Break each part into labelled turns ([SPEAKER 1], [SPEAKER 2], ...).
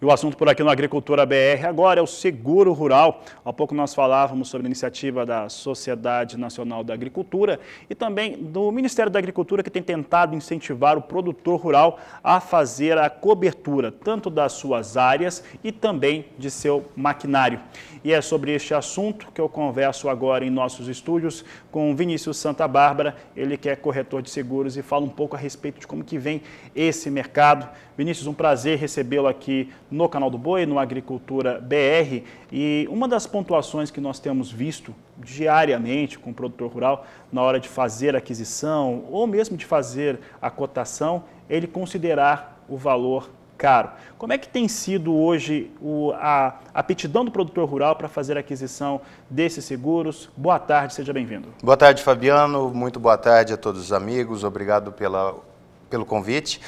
[SPEAKER 1] E o assunto por aqui no Agricultura BR agora é o seguro rural. Há pouco nós falávamos sobre a iniciativa da Sociedade Nacional da Agricultura e também do Ministério da Agricultura que tem tentado incentivar o produtor rural a fazer a cobertura tanto das suas áreas e também de seu maquinário. E é sobre este assunto que eu converso agora em nossos estúdios com Vinícius Santa Bárbara, ele que é corretor de seguros e fala um pouco a respeito de como que vem esse mercado. Vinícius, um prazer recebê-lo aqui no canal do Boi, no Agricultura BR. E uma das pontuações que nós temos visto diariamente com o produtor rural na hora de fazer aquisição ou mesmo de fazer a cotação, ele considerar o valor caro. Como é que tem sido hoje o, a aptidão do produtor rural para fazer a aquisição desses seguros? Boa tarde, seja bem-vindo.
[SPEAKER 2] Boa tarde, Fabiano. Muito boa tarde a todos os amigos. Obrigado pela, pelo convite.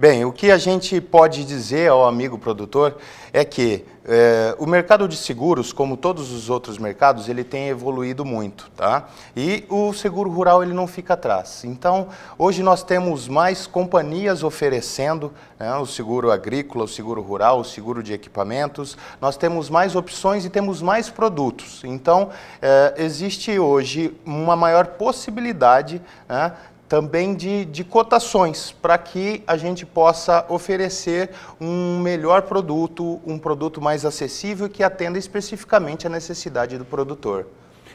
[SPEAKER 2] Bem, o que a gente pode dizer ao amigo produtor é que é, o mercado de seguros, como todos os outros mercados, ele tem evoluído muito, tá? E o seguro rural ele não fica atrás. Então, hoje nós temos mais companhias oferecendo né, o seguro agrícola, o seguro rural, o seguro de equipamentos. Nós temos mais opções e temos mais produtos. Então, é, existe hoje uma maior possibilidade né, também de, de cotações, para que a gente possa oferecer um melhor produto, um produto mais acessível que atenda especificamente a necessidade do produtor.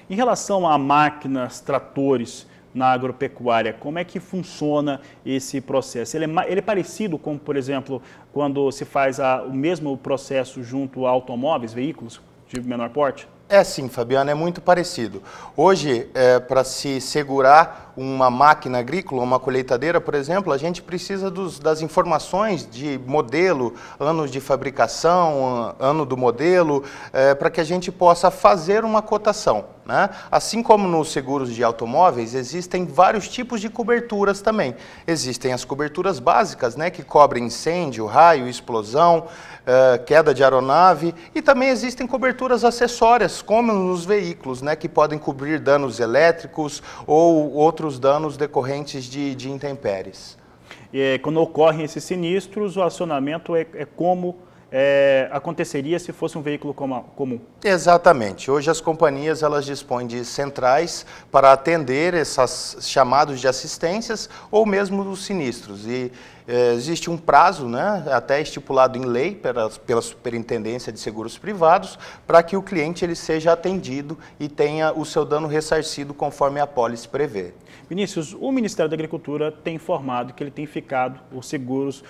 [SPEAKER 2] Em relação a máquinas, tratores
[SPEAKER 1] na agropecuária, como é que funciona esse processo? Ele é, ele é parecido com, por exemplo, quando se faz a, o mesmo processo junto a automóveis, veículos
[SPEAKER 2] de menor porte? É sim, Fabiano, é muito parecido. Hoje, é, para se segurar uma máquina agrícola, uma colheitadeira, por exemplo, a gente precisa dos, das informações de modelo, anos de fabricação, ano do modelo, é, para que a gente possa fazer uma cotação. Né? Assim como nos seguros de automóveis, existem vários tipos de coberturas também. Existem as coberturas básicas, né, que cobrem incêndio, raio, explosão, uh, queda de aeronave, e também existem coberturas acessórias, como nos veículos, né, que podem cobrir danos elétricos ou outros outros danos decorrentes de, de intempéries. É, quando ocorrem esses
[SPEAKER 1] sinistros, o acionamento é, é como é, aconteceria se fosse um veículo comum.
[SPEAKER 2] Exatamente. Hoje as companhias elas dispõem de centrais para atender esses chamados de assistências ou mesmo dos sinistros. E é, existe um prazo, né, até estipulado em lei pela, pela Superintendência de Seguros Privados, para que o cliente ele seja atendido e tenha o seu dano ressarcido conforme a pólice
[SPEAKER 1] prevê. Vinícius, o Ministério da Agricultura tem informado que ele tem ficado os seguros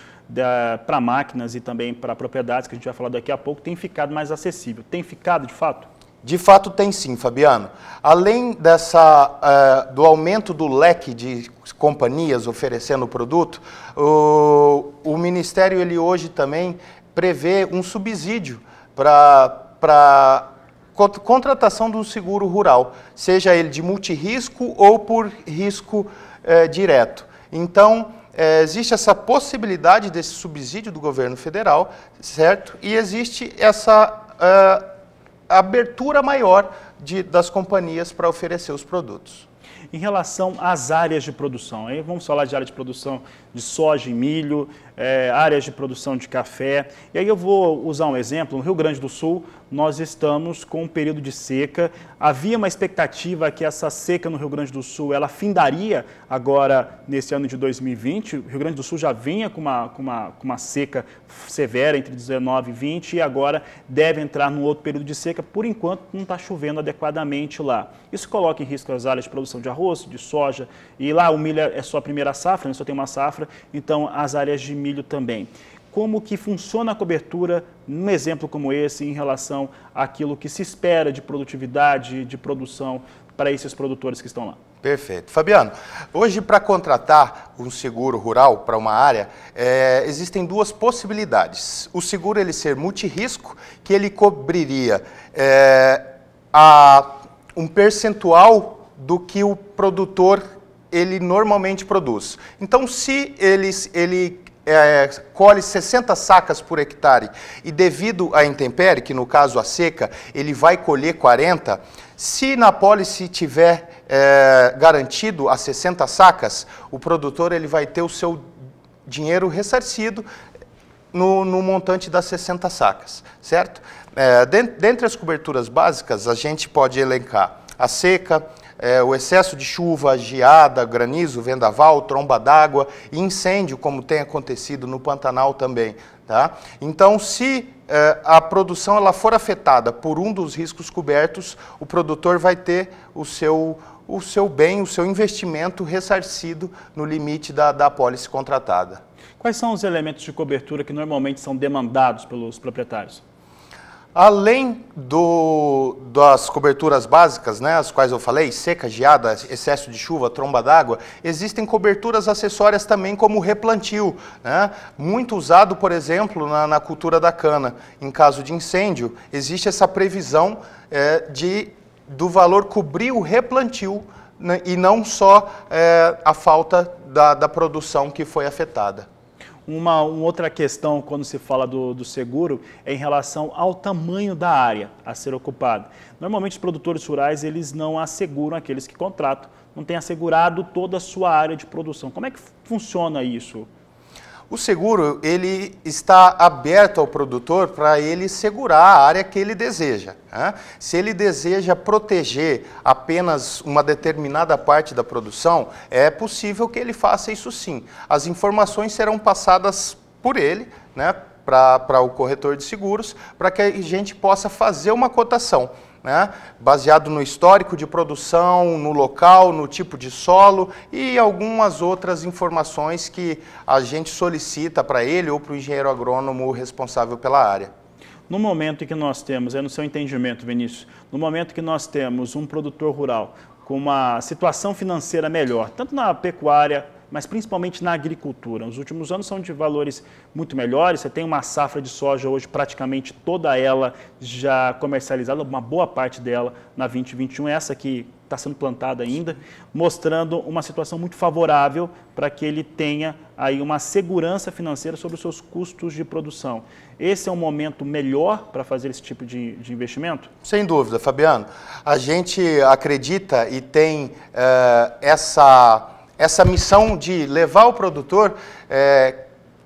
[SPEAKER 1] para máquinas e também para propriedades, que a gente vai falar daqui a pouco, tem ficado mais acessível. Tem ficado
[SPEAKER 2] de fato? De fato, tem sim, Fabiano. Além dessa, uh, do aumento do leque de companhias oferecendo o produto, o, o Ministério ele hoje também prevê um subsídio para contratação de um seguro rural, seja ele de multirisco ou por risco eh, direto. Então, eh, existe essa possibilidade desse subsídio do governo federal, certo? E existe essa. Uh, abertura maior de, das companhias para oferecer os produtos. Em
[SPEAKER 1] relação às áreas de produção, aí vamos falar de área de produção de soja e milho, é, áreas de produção de café. E aí eu vou usar um exemplo. No Rio Grande do Sul, nós estamos com um período de seca. Havia uma expectativa que essa seca no Rio Grande do Sul, ela findaria agora nesse ano de 2020. O Rio Grande do Sul já vinha com uma, com uma, com uma seca severa entre 19 e 20 e agora deve entrar num outro período de seca. Por enquanto, não está chovendo adequadamente lá. Isso coloca em risco as áreas de produção de arroz, de soja. E lá o milho é só a primeira safra, né? só tem uma safra safra, então as áreas de milho também. Como que funciona a cobertura num exemplo como esse em relação àquilo que se espera de produtividade, de produção para esses produtores que estão lá? Perfeito.
[SPEAKER 2] Fabiano, hoje para contratar um seguro rural para uma área, é, existem duas possibilidades. O seguro ele ser multirrisco, que ele cobriria é, a, um percentual do que o produtor ele normalmente produz. Então, se ele, ele é, colhe 60 sacas por hectare e devido à intempérie, que no caso a seca, ele vai colher 40, se na pólice tiver é, garantido as 60 sacas, o produtor ele vai ter o seu dinheiro ressarcido no, no montante das 60 sacas, certo? É, dentre as coberturas básicas, a gente pode elencar a seca, é, o excesso de chuva, geada, granizo, vendaval, tromba d'água e incêndio, como tem acontecido no Pantanal também. Tá? Então, se é, a produção ela for afetada por um dos riscos cobertos, o produtor vai ter o seu, o seu bem, o seu investimento ressarcido no limite da, da pólice contratada. Quais são os elementos de cobertura que normalmente são demandados pelos proprietários? Além do, das coberturas básicas, né, as quais eu falei, seca, geada, excesso de chuva, tromba d'água, existem coberturas acessórias também como replantio, né, muito usado, por exemplo, na, na, cultura da cana. Em caso de incêndio, existe essa previsão é, de, do valor cobrir o replantio né, e não só é, a falta da, da produção que foi afetada. Uma, uma,
[SPEAKER 1] outra questão quando se fala do, do, seguro é em relação ao tamanho da área a ser ocupada. Normalmente os produtores rurais eles não asseguram aqueles que contratam, não têm assegurado toda a sua área de produção. Como é que funciona isso? O seguro
[SPEAKER 2] ele está aberto ao produtor para ele segurar a área que ele deseja. Né? Se ele deseja proteger apenas uma determinada parte da produção, é possível que ele faça isso sim. As informações serão passadas por ele, né, para o corretor de seguros, para que a gente possa fazer uma cotação. Né? baseado no histórico de produção, no local, no tipo de solo e algumas outras informações que a gente solicita para ele ou para o engenheiro agrônomo responsável pela área.
[SPEAKER 1] No momento que nós temos, é no seu entendimento, Vinícius, no momento que nós temos um produtor rural com uma situação financeira melhor, tanto na pecuária mas principalmente na agricultura. Nos últimos anos são de valores muito melhores. Você tem uma safra de soja hoje, praticamente toda ela já comercializada, uma boa parte dela na 2021, essa que está sendo plantada ainda, mostrando uma situação muito favorável para que ele tenha aí uma segurança financeira sobre os seus custos de produção. Esse é um momento melhor para fazer esse tipo de, de, investimento?
[SPEAKER 2] Sem dúvida, Fabiano. A gente acredita e tem uh, essa essa missão de levar ao produtor é,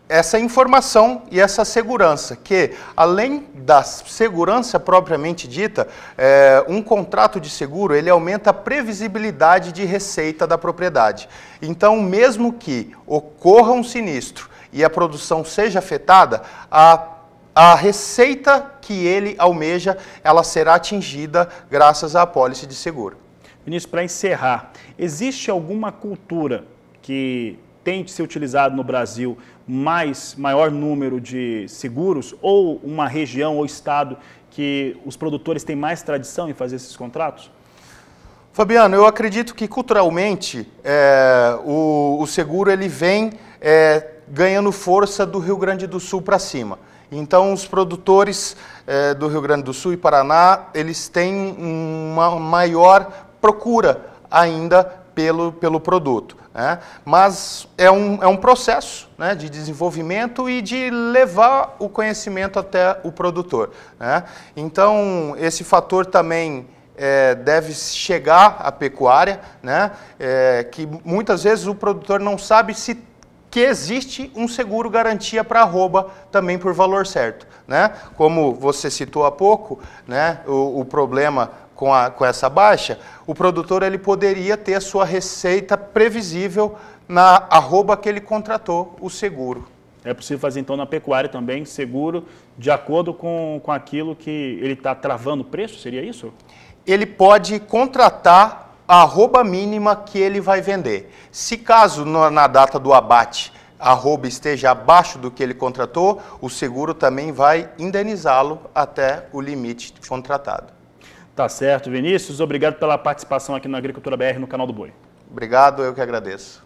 [SPEAKER 2] essa informação e essa segurança, que além da segurança propriamente dita, é, um contrato de seguro ele aumenta a previsibilidade de receita da propriedade. Então, mesmo que ocorra um sinistro e a produção seja afetada, a a receita que ele almeja, ela será atingida graças à apólice de seguro. Vinícius, para encerrar, existe
[SPEAKER 1] alguma cultura que tente ser utilizado no Brasil mais maior número de seguros ou uma região ou estado que os produtores
[SPEAKER 2] têm mais tradição em fazer esses contratos? Fabiano, eu acredito que culturalmente é, o, o, seguro ele vem é, ganhando força do Rio Grande do Sul para cima. Então, os produtores eh, do Rio Grande do Sul e Paraná, eles têm uma maior procura ainda pelo, pelo produto. Né? Mas é um, é um processo né, de desenvolvimento e de levar o conhecimento até o produtor. Né? Então, esse fator também é, deve chegar à pecuária, né? É, que muitas vezes o produtor não sabe se que existe um seguro garantia para arroba também por valor certo. Né? Como você citou há pouco, né? o, o problema com, a, com essa baixa, o produtor ele poderia ter a sua receita previsível na arroba que ele contratou o seguro. É possível fazer
[SPEAKER 1] então na pecuária também seguro de acordo com, com aquilo que ele está travando o
[SPEAKER 2] preço? Seria isso? Ele pode contratar a arroba mínima que ele vai vender. Se caso na data do abate a arroba esteja abaixo do que ele contratou, o seguro também vai indenizá-lo até o limite contratado. Tá certo, Vinícius. Obrigado pela participação aqui na Agricultura BR no canal do Boi.
[SPEAKER 1] Obrigado, eu que agradeço.